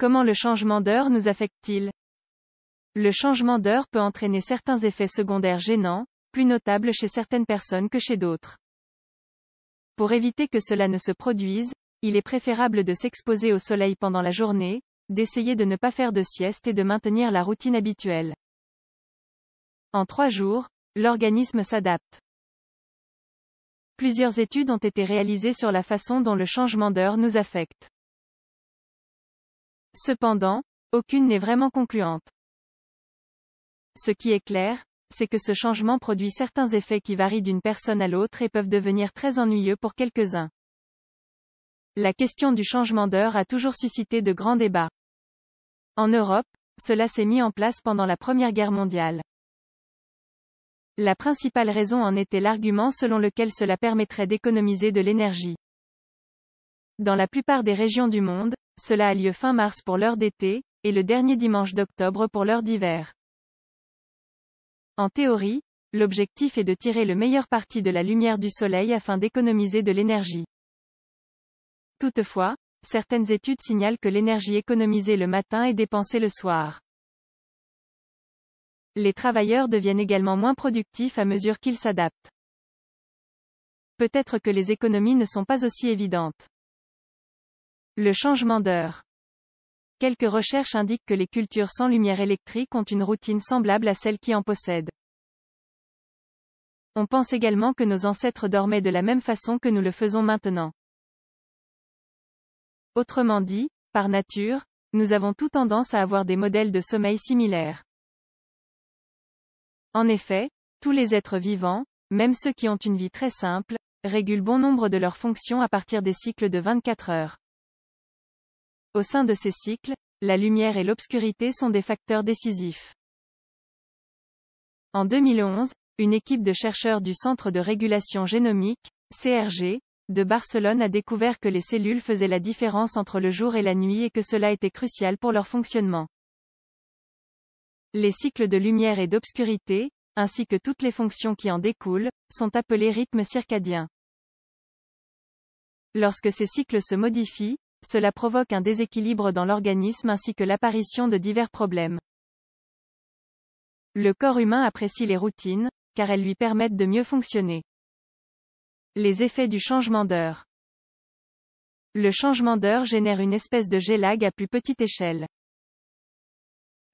Comment le changement d'heure nous affecte-t-il Le changement d'heure peut entraîner certains effets secondaires gênants, plus notables chez certaines personnes que chez d'autres. Pour éviter que cela ne se produise, il est préférable de s'exposer au soleil pendant la journée, d'essayer de ne pas faire de sieste et de maintenir la routine habituelle. En trois jours, l'organisme s'adapte. Plusieurs études ont été réalisées sur la façon dont le changement d'heure nous affecte. Cependant, aucune n'est vraiment concluante. Ce qui est clair, c'est que ce changement produit certains effets qui varient d'une personne à l'autre et peuvent devenir très ennuyeux pour quelques-uns. La question du changement d'heure a toujours suscité de grands débats. En Europe, cela s'est mis en place pendant la Première Guerre mondiale. La principale raison en était l'argument selon lequel cela permettrait d'économiser de l'énergie. Dans la plupart des régions du monde, cela a lieu fin mars pour l'heure d'été, et le dernier dimanche d'octobre pour l'heure d'hiver. En théorie, l'objectif est de tirer le meilleur parti de la lumière du soleil afin d'économiser de l'énergie. Toutefois, certaines études signalent que l'énergie économisée le matin est dépensée le soir. Les travailleurs deviennent également moins productifs à mesure qu'ils s'adaptent. Peut-être que les économies ne sont pas aussi évidentes. Le changement d'heure. Quelques recherches indiquent que les cultures sans lumière électrique ont une routine semblable à celle qui en possède. On pense également que nos ancêtres dormaient de la même façon que nous le faisons maintenant. Autrement dit, par nature, nous avons tout tendance à avoir des modèles de sommeil similaires. En effet, tous les êtres vivants, même ceux qui ont une vie très simple, régulent bon nombre de leurs fonctions à partir des cycles de 24 heures. Au sein de ces cycles, la lumière et l'obscurité sont des facteurs décisifs. En 2011, une équipe de chercheurs du Centre de régulation génomique, CRG, de Barcelone a découvert que les cellules faisaient la différence entre le jour et la nuit et que cela était crucial pour leur fonctionnement. Les cycles de lumière et d'obscurité, ainsi que toutes les fonctions qui en découlent, sont appelés rythmes circadiens. Lorsque ces cycles se modifient, cela provoque un déséquilibre dans l'organisme ainsi que l'apparition de divers problèmes. Le corps humain apprécie les routines, car elles lui permettent de mieux fonctionner. Les effets du changement d'heure. Le changement d'heure génère une espèce de gélag à plus petite échelle.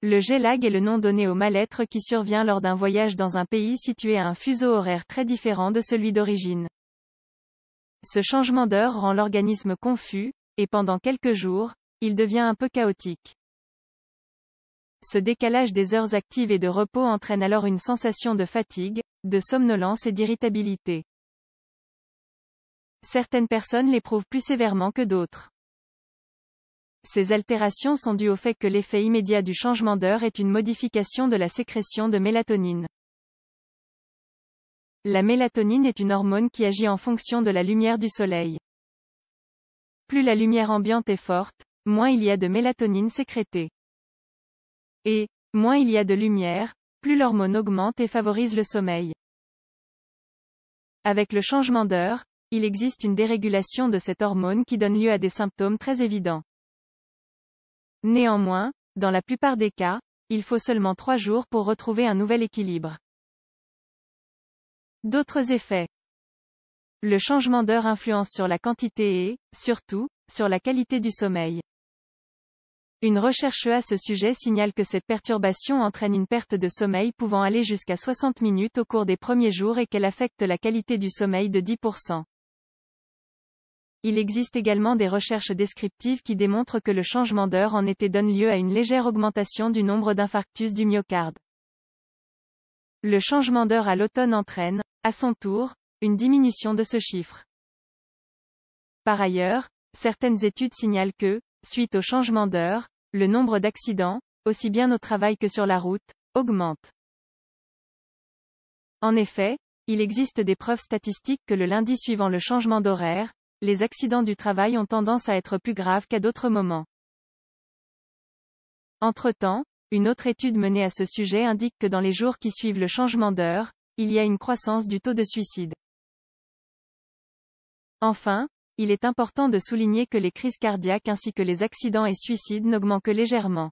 Le gélag est le nom donné au mal-être qui survient lors d'un voyage dans un pays situé à un fuseau horaire très différent de celui d'origine. Ce changement d'heure rend l'organisme confus, et pendant quelques jours, il devient un peu chaotique. Ce décalage des heures actives et de repos entraîne alors une sensation de fatigue, de somnolence et d'irritabilité. Certaines personnes l'éprouvent plus sévèrement que d'autres. Ces altérations sont dues au fait que l'effet immédiat du changement d'heure est une modification de la sécrétion de mélatonine. La mélatonine est une hormone qui agit en fonction de la lumière du soleil. Plus la lumière ambiante est forte, moins il y a de mélatonine sécrétée. Et, moins il y a de lumière, plus l'hormone augmente et favorise le sommeil. Avec le changement d'heure, il existe une dérégulation de cette hormone qui donne lieu à des symptômes très évidents. Néanmoins, dans la plupart des cas, il faut seulement trois jours pour retrouver un nouvel équilibre. D'autres effets. Le changement d'heure influence sur la quantité et, surtout, sur la qualité du sommeil. Une recherche à ce sujet signale que cette perturbation entraîne une perte de sommeil pouvant aller jusqu'à 60 minutes au cours des premiers jours et qu'elle affecte la qualité du sommeil de 10%. Il existe également des recherches descriptives qui démontrent que le changement d'heure en été donne lieu à une légère augmentation du nombre d'infarctus du myocarde. Le changement d'heure à l'automne entraîne, à son tour, une diminution de ce chiffre. Par ailleurs, certaines études signalent que, suite au changement d'heure, le nombre d'accidents, aussi bien au travail que sur la route, augmente. En effet, il existe des preuves statistiques que le lundi suivant le changement d'horaire, les accidents du travail ont tendance à être plus graves qu'à d'autres moments. Entre-temps, une autre étude menée à ce sujet indique que dans les jours qui suivent le changement d'heure, il y a une croissance du taux de suicide. Enfin, il est important de souligner que les crises cardiaques ainsi que les accidents et suicides n'augmentent que légèrement.